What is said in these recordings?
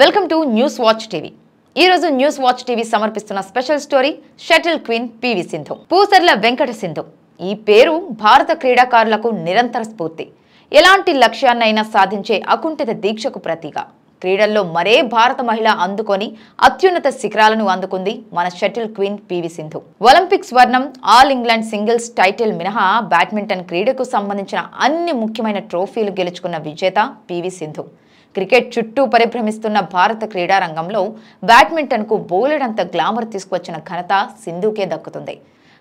welcome to news watch TV ఈ రోజు news watch TV సమర్పిస్తున్న special story shuttle queen PV Sindhu Pusarla Venkata Sindhu ఈ పేరు భారత క్రీడాకారులకు నిరంతర స్ఫూర్తి ఎలాంటి లక్ష్యాన్నైనా సాధించే అకుంఠిత దీక్షకు ప్రతీక క్రీడల్లో మరే భారత మహిళ అందుకొని అత్యున్నత శిఖరాలను అందుకుంది మన shuttle queen PV Sindhu Olympic స్వర్ణం ఆల్ ఇంగ్లాండ్ సింగిల్స్ టైటిల్ మినహా బ్యాడ్మింటన్ క్రీడకు సంబంధించిన అన్ని ముఖ్యమైన ట్రోఫీలు గెలుచుకున్న విజేత పివి సింధు క్రికెట్ చుట్టూ పరిభ్రమిస్తున్న భారత క్రీడారంగంలో బ్యాడ్మింటన్కు బోలెడంత గ్లామర్ తీసుకువచ్చిన ఘనత సింధుకే దక్కుతుంది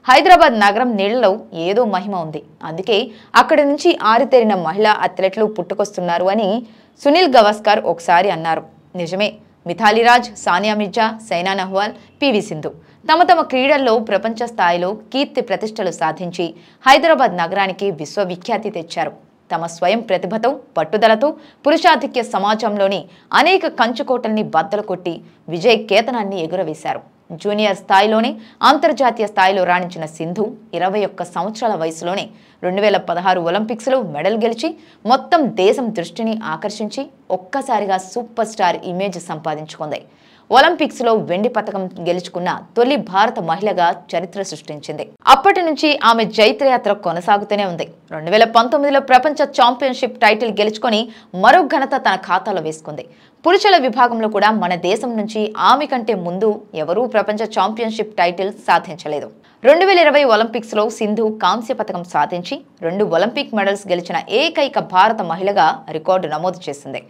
హైదరాబాద్ నగరం నీళ్లలో ఏదో మహిమ ఉంది అందుకే అక్కడి నుంచి ఆరితేరిన మహిళా అథ్లెట్లు పుట్టుకొస్తున్నారు అని సునీల్ గవాస్కర్ ఒకసారి అన్నారు నిజమే మిథాలీరాజ్ సానియా మిర్జా సైనా నెహ్వాల్ పివి సింధు తమ తమ క్రీడల్లో ప్రపంచ స్థాయిలో కీర్తి ప్రతిష్టలు సాధించి హైదరాబాద్ నగరానికి విశ్వవిఖ్యాతి తెచ్చారు తమ స్వయం ప్రతిభతో పట్టుదలతో పురుషాధిక్య సమాజంలోని అనేక కంచుకోటల్ని బద్దలు కొట్టి విజయ్ కేతనాన్ని ఎగురవేశారు జూనియర్ స్థాయిలోనే అంతర్జాతీయ స్థాయిలో రాణించిన సింధు ఇరవై ఒక్క సంవత్సరాల వయసులోనే రెండు వేల పదహారు ఒలింపిక్స్లో మెడల్ గెలిచి మొత్తం దేశం దృష్టిని ఆకర్షించి ఒక్కసారిగా సూపర్ స్టార్ ఇమేజ్ సంపాదించుకుంది ఒలింపిక్స్లో వెండి పథకం గెలుచుకున్న తొలి భారత మహిళగా చరిత్ర సృష్టించింది అప్పటి నుంచి ఆమె జైత్రయాత్ర కొనసాగుతూనే ఉంది రెండు వేల పంతొమ్మిదిలో ప్రపంచ ఛాంపియన్షిప్ టైటిల్ గెలుచుకొని మరో ఘనత తన ఖాతాలో వేసుకుంది పురుషుల విభాగంలో కూడా మన దేశం నుంచి ఆమె కంటే ముందు ఎవరూ ప్రపంచ ఛాంపియన్షిప్ టైటిల్ సాధించలేదు రెండు వేల ఇరవై ఒలింపిక్స్లో సింధు కాంస్య పథకం సాధించి రెండు ఒలింపిక్ మెడల్స్ గెలిచిన ఏకైక భారత మహిళగా రికార్డు నమోదు చేసింది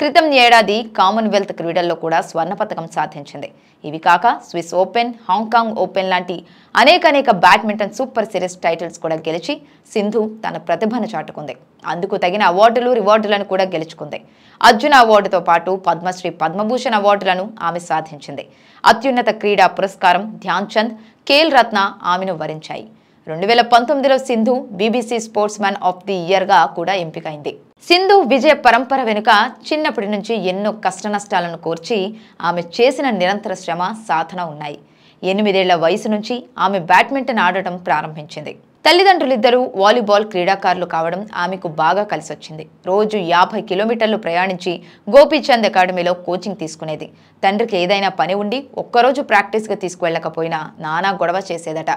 క్రితం ఏడాది కామన్వెల్త్ క్రీడల్లో కూడా స్వర్ణ పథకం సాధించింది ఇవి కాక స్విస్ ఓపెన్ హాంకాంగ్ ఓపెన్ లాంటి అనేక అనేక బ్యాడ్మింటన్ సూపర్ సిరీస్ టైటిల్స్ కూడా గెలిచి సింధు తన ప్రతిభను చాటుకుంది అందుకు తగిన అవార్డులు రివార్డులను కూడా గెలుచుకుంది అర్జున అవార్డుతో పాటు పద్మశ్రీ పద్మభూషణ్ అవార్డులను ఆమె సాధించింది అత్యున్నత క్రీడా పురస్కారం ధ్యాన్ చంద్ కేల్ రత్న ఆమెను వరించాయి రెండు వేల పంతొమ్మిదిలో Sindhu BBC sports man of the year గా కూడా ఎంపికైంది సింధు విజయ పరంపర వెనుక చిన్నప్పటి నుంచి ఎన్నో కష్ట నష్టాలను కోర్చి ఆమె చేసిన నిరంతర శ్రమ సాధన ఉన్నాయి ఎనిమిదేళ్ల వయసు నుంచి ఆమె బ్యాడ్మింటన్ ఆడటం ప్రారంభించింది తల్లిదండ్రులిద్దరూ వాలీబాల్ క్రీడాకారులు కావడం ఆమెకు బాగా కలిసొచ్చింది రోజు యాభై కిలోమీటర్లు ప్రయాణించి గోపీచంద్ అకాడమీలో కోచింగ్ తీసుకునేది తండ్రికి ఏదైనా పని ఉండి ఒక్కరోజు ప్రాక్టీస్గా తీసుకువెళ్ళకపోయినా నానా గొడవ చేసేదట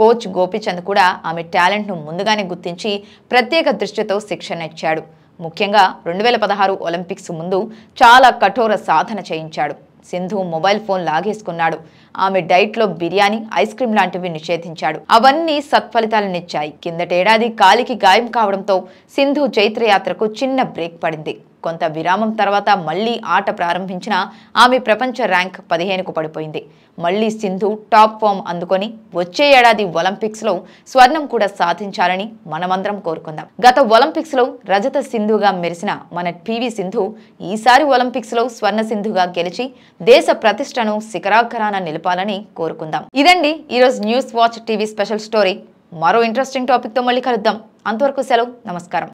కోచ్ గోపీచంద్ కూడా ఆమె టాలెంట్ను ముందుగానే గుర్తించి ప్రత్యేక దృష్టితో శిక్షణ ఇచ్చాడు ముఖ్యంగా రెండు వేల పదహారు ఒలింపిక్స్ ముందు చాలా కఠోర సాధన చేయించాడు సింధు మొబైల్ ఫోన్ లాగేసుకున్నాడు ఆమె డైట్లో బిర్యానీ ఐస్ క్రీమ్ లాంటివి నిషేధించాడు అవన్నీ సత్ఫలితాలనిచ్చాయి కిందటేడాది కాలికి గాయం కావడంతో సింధు చైత్రయాత్రకు చిన్న బ్రేక్ పడింది కొంత విరామం తర్వాత మళ్లీ ఆట ప్రారంభించిన ఆమె ప్రపంచ ర్యాంక్ పదిహేనుకు పడిపోయింది మళ్లీ సింధు టాప్ ఫామ్ అందుకొని వచ్చే ఏడాది లో స్వర్ణం కూడా సాధించాలని మనమందరం కోరుకుందాం గత లో రజత సింధుగా మెరిసిన మన పివి సింధు ఈసారి ఒలింపిక్స్లో స్వర్ణ సింధుగా గెలిచి దేశ ప్రతిష్టను శిఖరాఖరాన నిలపాలని కోరుకుందాం ఇదండి ఈరోజు news watch TV special story మరో ఇంట్రెస్టింగ్ టాపిక్ తో మళ్ళీ కలుద్దాం అంతవరకు సెలవు నమస్కారం